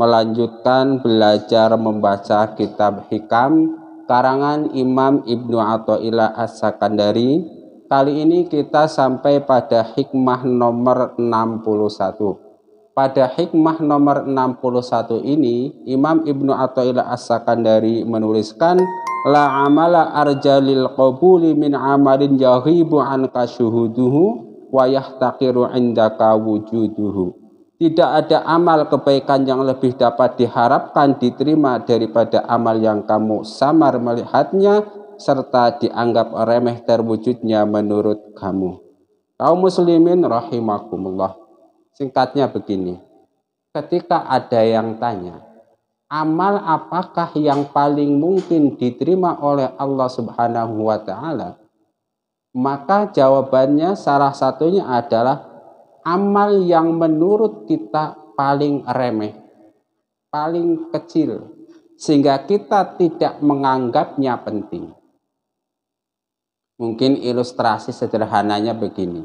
melanjutkan belajar membaca kitab Hikam karangan Imam Ibnu Athaillah As-Sakandari. Kali ini kita sampai pada hikmah nomor 61. Pada hikmah nomor 61 ini, Imam Ibnu Athaillah As-Sakandari menuliskan La amala arjalil qabuli min amalin yahibu an kasyuhuduhu wa yahtaqiru indaka wujuduhu tidak ada amal kebaikan yang lebih dapat diharapkan diterima daripada amal yang kamu samar melihatnya serta dianggap remeh terwujudnya menurut kamu. Kaum muslimin rahimakumullah. Singkatnya begini. Ketika ada yang tanya, amal apakah yang paling mungkin diterima oleh Allah Subhanahu wa taala? Maka jawabannya salah satunya adalah amal yang menurut kita paling remeh, paling kecil, sehingga kita tidak menganggapnya penting. Mungkin ilustrasi sederhananya begini: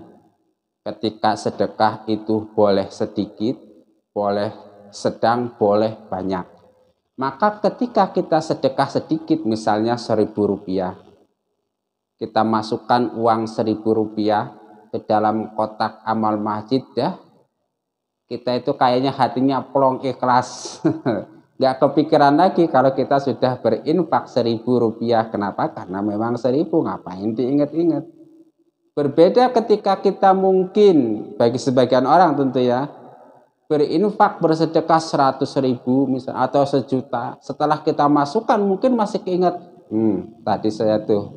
ketika sedekah itu boleh sedikit, boleh sedang, boleh banyak. Maka ketika kita sedekah sedikit, misalnya seribu rupiah, kita masukkan uang seribu rupiah, ke dalam kotak amal masjid ya kita itu kayaknya hatinya plong ikhlas nggak kepikiran lagi kalau kita sudah berinfak seribu rupiah kenapa karena memang seribu ngapain diingat-ingat berbeda ketika kita mungkin bagi sebagian orang tentu ya berinfak bersedekah seratus ribu misal atau sejuta setelah kita masukkan mungkin masih keinget hmm, tadi saya tuh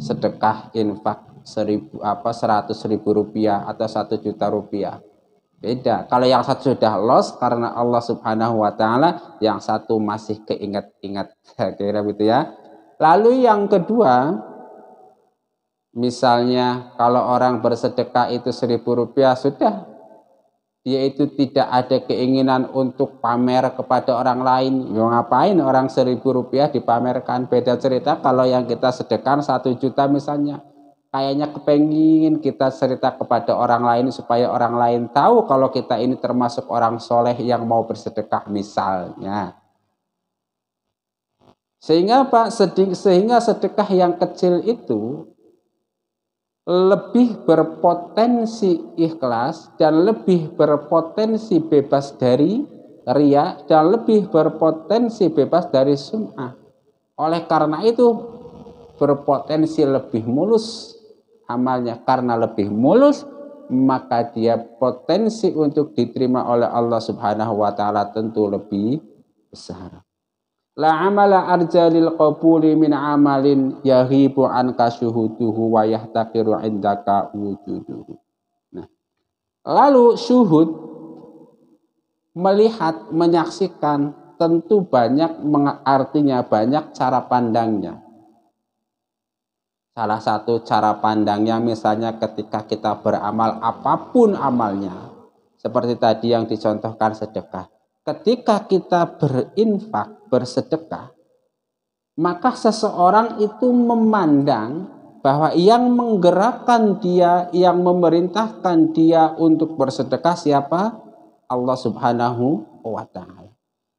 sedekah infak seribu apa seratus ribu rupiah atau satu juta rupiah beda kalau yang satu sudah loss karena Allah subhanahu wa ta'ala yang satu masih keinget-inget kira kira gitu ya lalu yang kedua misalnya kalau orang bersedekah itu seribu rupiah sudah dia itu tidak ada keinginan untuk pamer kepada orang lain mau ngapain orang seribu rupiah dipamerkan beda cerita kalau yang kita sedekah satu juta misalnya kayaknya kepengin kita cerita kepada orang lain supaya orang lain tahu kalau kita ini termasuk orang soleh yang mau bersedekah misalnya. Sehingga pak Sehingga sedekah yang kecil itu lebih berpotensi ikhlas dan lebih berpotensi bebas dari ria dan lebih berpotensi bebas dari sum'ah. Oleh karena itu berpotensi lebih mulus amalnya karena lebih mulus, maka dia potensi untuk diterima oleh Allah Subhanahu wa taala tentu lebih besar. La amala arjalil qabuli min amalin yahibu an kasuhuduhu wa yahtaqiru indaka wujuduhu. Nah, lalu syuhud melihat, menyaksikan tentu banyak artinya banyak cara pandangnya. Salah satu cara pandangnya misalnya ketika kita beramal apapun amalnya. Seperti tadi yang dicontohkan sedekah. Ketika kita berinfak, bersedekah, maka seseorang itu memandang bahwa yang menggerakkan dia, yang memerintahkan dia untuk bersedekah siapa? Allah Subhanahu wa taala.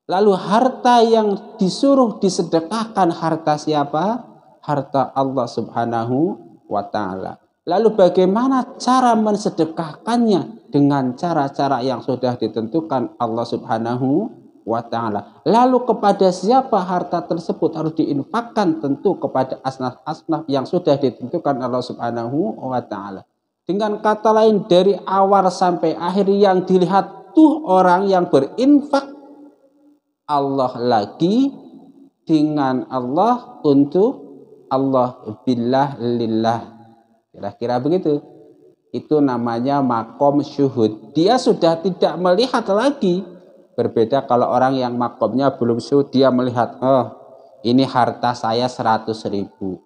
Lalu harta yang disuruh disedekahkan harta siapa? harta Allah Subhanahu wa taala. Lalu bagaimana cara mensedekahkannya dengan cara-cara yang sudah ditentukan Allah Subhanahu wa taala. Lalu kepada siapa harta tersebut harus diinfakkan tentu kepada asnaf-asnaf yang sudah ditentukan Allah Subhanahu wa taala. Dengan kata lain dari awal sampai akhir yang dilihat tuh orang yang berinfak Allah lagi dengan Allah untuk Allah billah lillah kira-kira begitu itu namanya makom syuhud dia sudah tidak melihat lagi berbeda kalau orang yang makomnya belum syuhud dia melihat oh ini harta saya 100 ribu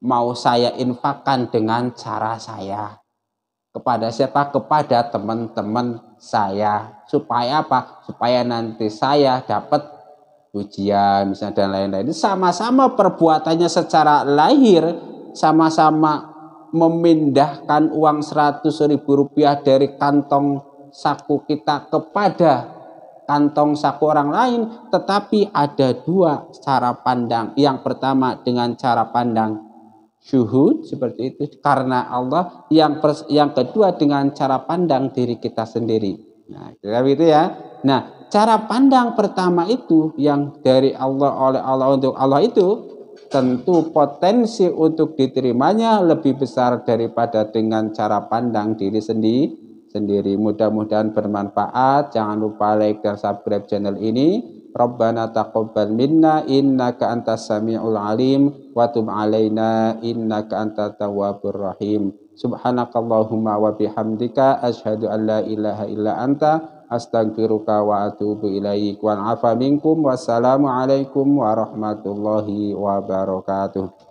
mau saya infakkan dengan cara saya kepada siapa kepada teman-teman saya supaya apa supaya nanti saya dapat ujian misalnya dan lain-lain sama-sama perbuatannya secara lahir sama-sama memindahkan uang seratus ribu rupiah dari kantong saku kita kepada kantong saku orang lain tetapi ada dua cara pandang yang pertama dengan cara pandang syuhud seperti itu karena Allah yang yang kedua dengan cara pandang diri kita sendiri nah itu kan gitu ya nah cara pandang pertama itu yang dari Allah oleh Allah untuk Allah itu tentu potensi untuk diterimanya lebih besar daripada dengan cara pandang diri sendiri sendiri. Mudah-mudahan bermanfaat. Jangan lupa like dan subscribe channel ini. Rabbana taqabbal minna innaka antas samiul alim wa tub alaina innaka antat tawwabur rahim. Subhanakallahumma wa bihamdika asyhadu an la ilaha illa anta astaghfiruka wa atubu ilaik wal afa minkum wassalamu alaikum warahmatullahi wabarakatuh